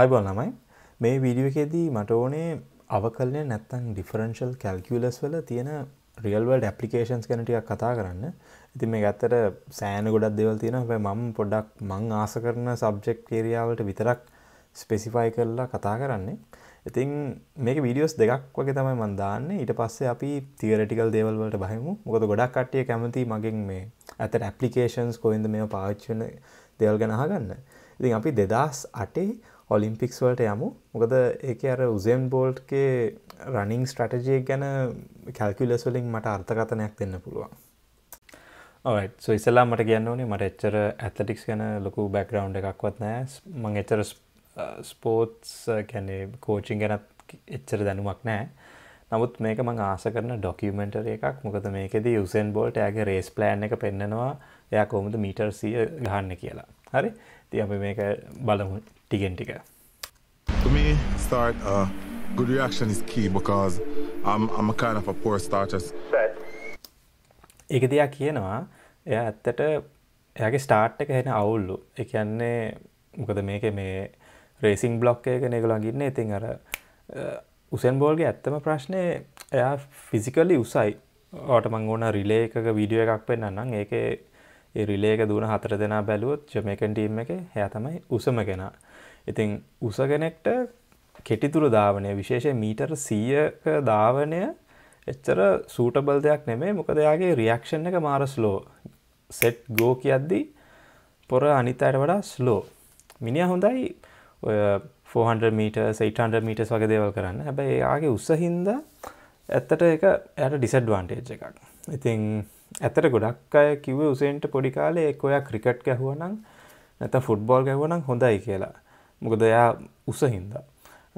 අයිබෝල් නමයි මේ වීඩියෝ එකේදී මට ඕනේ අවකලනය නැත්තම් ඩිෆරන්ෂල් කැල්කියුලස් වල තියෙන රියල් වර්ල්ඩ් ඇප්ලිකේෂන්ස් ගැන ටිකක් කතා කරන්න. ඉතින් මේක ඇත්තට සෑහෙන ගොඩක් දේවල් තියෙනවා. හැබැයි මම පොඩ්ඩක් මං ආස කරන සබ්ජෙක්ට් ඒරියා වලට විතරක් ස්පෙસિෆයි කරලා කතා කරන්නේ. ඉතින් මේක වීඩියෝස් දෙකක් වගේ තමයි මම දාන්නේ. ඊට පස්සේ අපි තියරිටිකල් දේවල් වලට බහිමු. මොකද ගොඩක් කට්ටිය කැමති මගෙන් මේ ඇත්තට ඇප්ලිකේෂන්ස් කොහෙන්ද මේව පාවිච්චි වෙන දේවල් ගැන අහගන්න. ඉතින් අපි 2008 ඔලිම්පික්ස් වලට යමු මොකද ඒක අර උසෙන් බෝල්ට්ගේ රනිින් ස්ටටජියක් ගැන කැල්කිලස්වලින් මට අර්ථකතනයක් දෙන්න පුළුවන් ඉස්සලා මට කියන්න ඕනේ මට එච්චර ඇතටික්ස් ගැන ලොකු බැක්ග්‍රවන්් එකක්වත් නෑ මං එච්චර ස්පෝට්ස් කැනෙ කෝචිං ගැනත් එච්චර දැනුමක් නෑ නමුත් මේක මං ආස කරන ඩොකියමෙන්ටර එකක් මොකද මේකෙදී උසෙන් බෝල්ට ඇගේ රේස් ප්ලෑන් එක පෙන්න්නනවා එයා කොමුද මීටර් සිය ගහන්න කියලා හරි ති අපි මේක බලමුයි ටිගෙන් ටික. To me, start a uh, good reaction is key because I'm, I'm a kind of a poor starter. ඒක දෙයක් කියනවා එය ඇත්තට එයාගේ ස්ටාර්ට් එක හෙන අවුල්ලු එකන්නේ මොකද මේක මේ රේසිං බ්ලොක් එක නෙගලඟින්න ඉතින් අර උසන් බෝල්ගේ ඇත්තම ප්‍රශ්නය එයා ෆිසිකලි උසයි ඕට මං ඕන රිලේ එකක වීඩියෝ එකක් වෙන්න නම් ඒක රිලේක දුන හතර දෙනා බැලුවොත් ජමකන් ටීම් එක හැ තමයි උසම කෙනා ඉතින් උස කෙනෙක්ට කෙටිතුරු ධාවනය විශේෂ මීටර් සීයක ධාවනය එච්චර සූටබල් දෙයක් නෙමේ මොකද යාගේ රියක්ෂන් එක මාර ස්ලෝ සෙට් ගෝ කියද්දී පොර අනිත් අයට වඩා ස්ලෝ මිනිිය හොඳයි ඔය 400 මීට 800 මීටස් වගේ දේවල් කරන්න හැබැයි යාගේ උස්සහින්ද ඇත්තට එක යට ඩිසඩ්වාන්ටේජ් එකක් ඉතිං ඇතට ගොඩක් අය කිව උසෙන්ට පොඩි කාලේ එක් ඔයා ක්‍රිකට් ගැහුවනම් නැත ෆුට්බෝල් ගැහුවනම් හොඳයි කියලා මොකද එයා උසහින්දා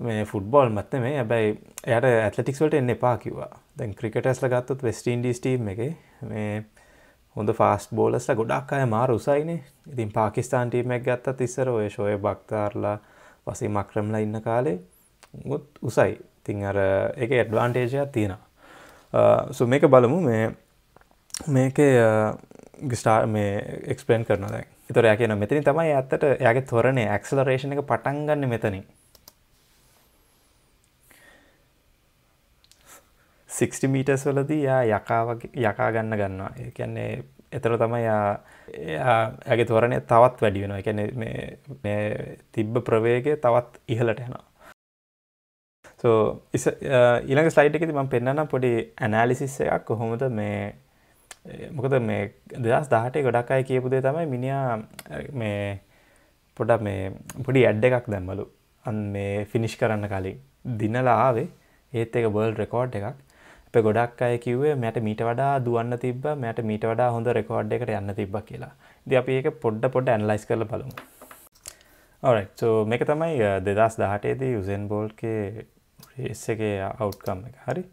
මේ ෆුට්බෝල් මත්ත මේ ඇබැයි එයට ඇත්ලටික්ස්වලට එන්න එපා කිවා දැන් ක්‍රිකටස්ල ගත්තත් වෙස්ටන්ඩස්ටීම් එක මේ හොඳ ෆාස් බෝලස්ල ගොඩක් අය මාර උසයිනේ ඉතින් පාකිස්ාන්ටීමක් ගත්ත තිස්සර ඔය ශෝය භක්තාරලා වසේ මක්‍රම්ල ඉන්න කාලේ ගොත් උසයි තිං අර එක ඇඩ්වාන්ටේජයක් තියෙනවා සු uh, මේක බලමු මේ මේක ගිස්ටාර් uh, මේ එක්ස්පලන් කරන දැන් තොර යකන මෙතනි තමයි ඇත්තට යගේ තොරණේ ඇක්සලරේෂණ එක පටන්ගන්න මෙතනින් 60 මීටස් වලදී යා යකාව යකා ගන්න ගන්නවා කියන්නේ එතර තමයි ඇගේ තොරණය තවත් වැඩි වෙනවා එකැන තිබ්බ ප්‍රවේගය තවත් ඉහලට යනවා ඉළඟ ස්ලයිට් එකති ම පෙන්න්න පොඩි ඇනාලිසිස් එකක් කොහොමද මේ මොකද මේ දෙදස් දහටේ ගොඩක් අය කියපුදේ තමයි මිනිා මේ පොඩක් මේ පොඩි ඇඩ් එකක් දැම්මලු අන් මේ ෆිනිෂ් කරන්න කලින් දිනලා ආවේ ඒත් එක බර්ල් රෙකෝඩ් එකක් අප ගොඩක් අය කිව්වේ මට මීට වඩා දුවන්න තිබ මට මීට වඩා හොඳ රෙකෝඩ් එකට යන්න තිබ කියලා ද අපි ඒක පොඩ්ඩ පොඩ ඇන්ලයිස් කරල බලමු ඕරක්ෝ මේක තමයි දෙදස් දහටේදී යුසෙන් බෝල්ගේ රේස් එක අවුට්කම් එක හරි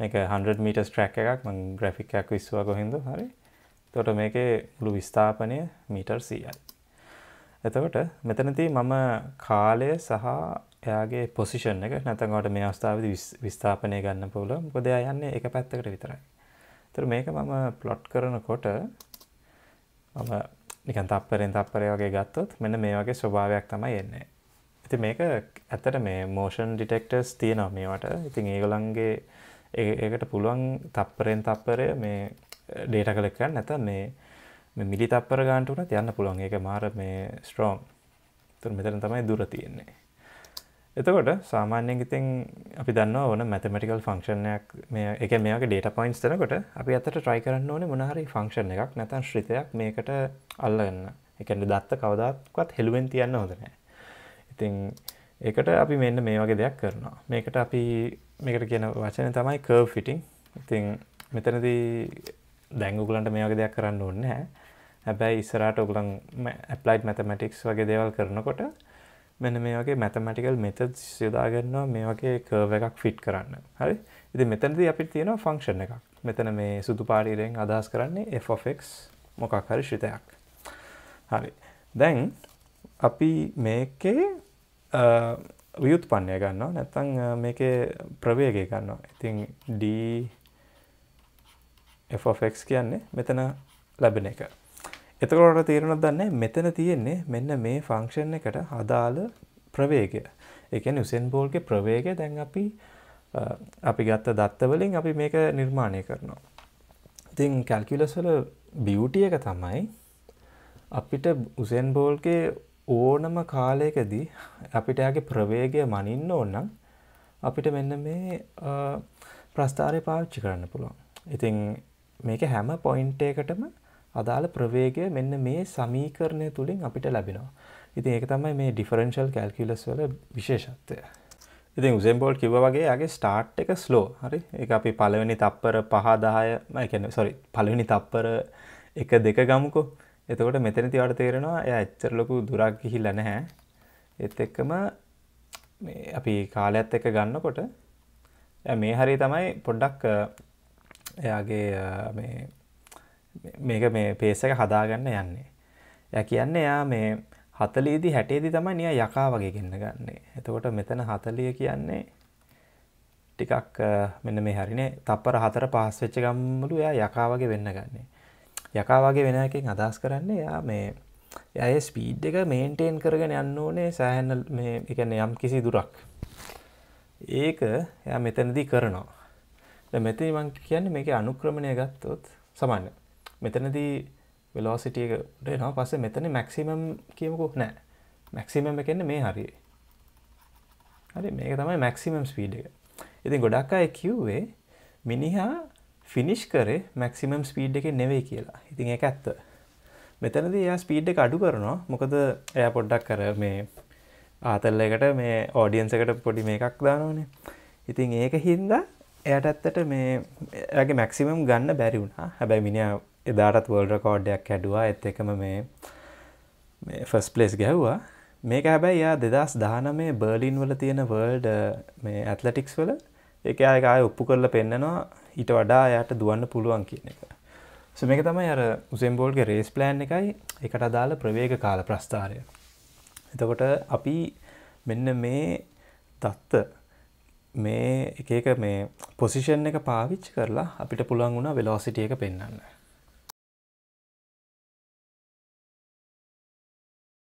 මේක 100 මීටස් ට්‍රැක් එකක් මං ග්‍රැෆික් එකක් විශ්වා කොහින්ද හරි එතකොට මේකේ මුළු විස්ථාපනය මීටර් 100යි එතකොට මෙතනදී මම කාලය සහ එයාගේ පොසිෂන් එක නැත්නම් ඔයාලට මේ අවස්ථාවේදී විස්ථාපනය ගන්න පුළුවන් මොකද එයා යන්නේ එක පැත්තකට විතරයි. ඒතර මේක මම ප්ලොට් කරනකොට මම නිකන් තප්පරෙන් තප්පරය වගේ ගත්තොත් මෙන්න මේ වගේ ස්වභාවයක් තමයි එන්නේ. ඉතින් මේක ඇත්තට මේ motion detectors තියෙනවා මේවට. ඉතින් ඒගොල්ලන්ගේ ඒකට පුළුවන් තප්පරෙන් තප්පරය මේ ඩේට කලෙක්කන්න නැත මේ මිලි තප්පර ගාන්ටුනත් යන්න පුළුවන් ඒක මාර මේ ස්ට්‍රෝම් තුර මෙතන තමයි දුර තියෙන්නේ. එතකොට සාමාන්‍යෙන් ඉතින් අපි දන්න ඕන මැතමටිකල් ෆංක්ෂණයක් මේ එක මේක ඩේට පොයින්ස් තනකොට අපි අතට ට්‍රයි කරන්න ඕනේ මොනහරි ෆංක්ෂණ එකක් නැතන් ශ්‍රිතයක් මේකට අල්ලගන්න එකන දත්ත කවදත්වත් හෙළුවෙන් තියන්න හොඳනෑ. ඉතිං ඒකට අපි මෙන්න මේ වගේ දෙයක් කරනවා මේකට අපි මේකට කියන වචනය තමයි කර්ව් ෆිටිං. ඉතින් මෙතනදී දැන් ඔයගලන්ට මේ වගේ දෙයක් කරන්න ඕනේ නැහැ. හැබැයි ඉස්සරහට ඔයගලන් ඇප්ලයිඩ් මැතමැටික්ස් වගේ දේවල් කරනකොට මෙන්න මේ වගේ මැතමැටිකල් මෙතඩ්ස් යොදා ගන්නවා මේ වගේ කර්ව් එකක් ෆිට කරන්න. හරි? ඉතින් මෙතනදී අපිට තියෙනවා ෆන්ක්ෂන් එකක්. මෙතන මේ සුදු පාටිරෙන් අදහස් කරන්නේ f of x මොකක් හරි ශ්‍රිතයක්. හරි. දැන් අපි මේකේ ව්‍යුත්පන්නය ගන්නවා නැත්තං මේකේ ප්‍රවේගය ගන්නවා ඉතින් ඩෆක් කියන්නේ මෙතන ලැබෙන එක එතකොට තේරුණක් දන්නේ මෙතන තියෙන්නේ මෙන්න මේ ෆංක්ෂන් එකට හදාළ ප්‍රවේගය එකන උසෙන් බෝල්ගේ ප්‍රවේගය දැන් අපි අපි ගත්ත දත්තවලින් අපි මේක නිර්මාණය කරනවා ඉතින් කැල්කිලස්වල බියුටිය එක තමයි අපිට උසෙන් බෝල්ගේ ඕනම කාලයකදී අපිට යාගේ ප්‍රවේගය මනින්න ඕන නම් අපිට මෙන්න මේ ප්‍රස්ථාරය පාවිච්චි කරන්න පුළුවන්. ඉතින් මේක හැම පොයින්ට් එකකටම අදාළ ප්‍රවේගය මෙන්න මේ සමීකරණය තුලින් අපිට ලැබෙනවා. ඉතින් ඒක තමයි මේ ඩිෆරෙන්ෂල් කැල්කියුලස් වල විශේෂත්වය. ඉතින් උසෙන් බෝල්ට් කිව්වා වගේ යාගේ ස්ටාර්ට් එක ස්ලෝ. හරි. ඒක අපි පළවෙනි තප්පර 5 10 මම කියන්නේ සෝරි පළවෙනි තප්පර 1 2 ගමුකෝ. එතකොට මෙතන තිවට තේරෙනවා එය එච්චරලොකු දුරක් ගිහිල්ල නැහැ එත් එක්කම අපි කාලයක්ත් එක ගන්නකොට මේ හරි තමයි පොඩ්ඩක් එයාගේ මේක මේ පේසක හදාගන්න යන්නේ ය කියන්නේ එයා මේ හතලීදි හැටේදි තමයි නිය යකා වගේ ගන්න ගන්නේ එතකොට මෙතන හතලිය කියන්නේ ටිකක් මෙන්න මේ හරිනේ තප්පර හතර පහස් වෙච්ච ගම්මලු එයා යකා වගේ වෙන්න ගන්නේ යකා වගේ වෙන එකෙන් අදහස් කරන්නේ යා මේ ඇය ස්පීඩ් එක මේන්ටේන් කරගෙන යන්න ඕනේ සෑහන මේ එකන යම් කිසි දුරක් ඒක එය මෙතනදී කරනවා මෙතනි මං කියන්න මේක අනුක්‍රමණය ගත්තොත් සමන්න මෙතනදී වෙලෝසිටියකට නවා පස්සේ මෙතන මැක්සිමම් කියමකෝ නෑ මැක්සිමම් එකන්න මේ හරි හරි මේක තමයි මැක්සිමම් ස්පීඩ එක ඉතින් ගොඩක් අය කිව්වේ මිනිහා ෆිනිෂ් කරේ මැක්සිමම් ස්පීඩ් එක නෙවෙයි කියලා ඉතින් එක ඇත්ත මෙතනද එයා ස්පීඩ් එක අඩු කරනවා මොකද එයා පොඩ්ඩක් කර මේ ආතල්ල එකට මේ ඕඩියන්සකට පොඩි මේ එකක් දානවනේ ඉතින් ඒක හින්දා එයට ඇත්තට මේ ඇගේ මැක්සිමම් ගන්න බැරි වුණා හැබැයි මිනිා එදාටත් වල්ඩ කෝඩ්ඩයක් හැඩුවා ඇත් එකම මේ ෆස් පලේස් ගැහ්වා මේක හැබැයි යා දෙදස් දානමේ බර්ලින් වල තියෙන වර්ල්ඩ මේ ඇත්ලටික්ස් වල ඒක අයක අය ඔප්පු කරලා පෙන්න්නනවා ඊට වඩා යට දුවන්න පුළුවන් කියන එක. මේක තමයි අර උසෙම්බෝල්ගේ රේස් ප්ලෑන් එකයි එකට අදාළ ප්‍රවේග කාල ප්‍රස්ථාරය. එතකොට අපි මෙන්න මේ තත්ත මේ එක මේ පොසිෂන් එක පාවිච්චි කරලා අපිට පුළන් වුණ වෙලෝසිටිය එක පෙන්න්න.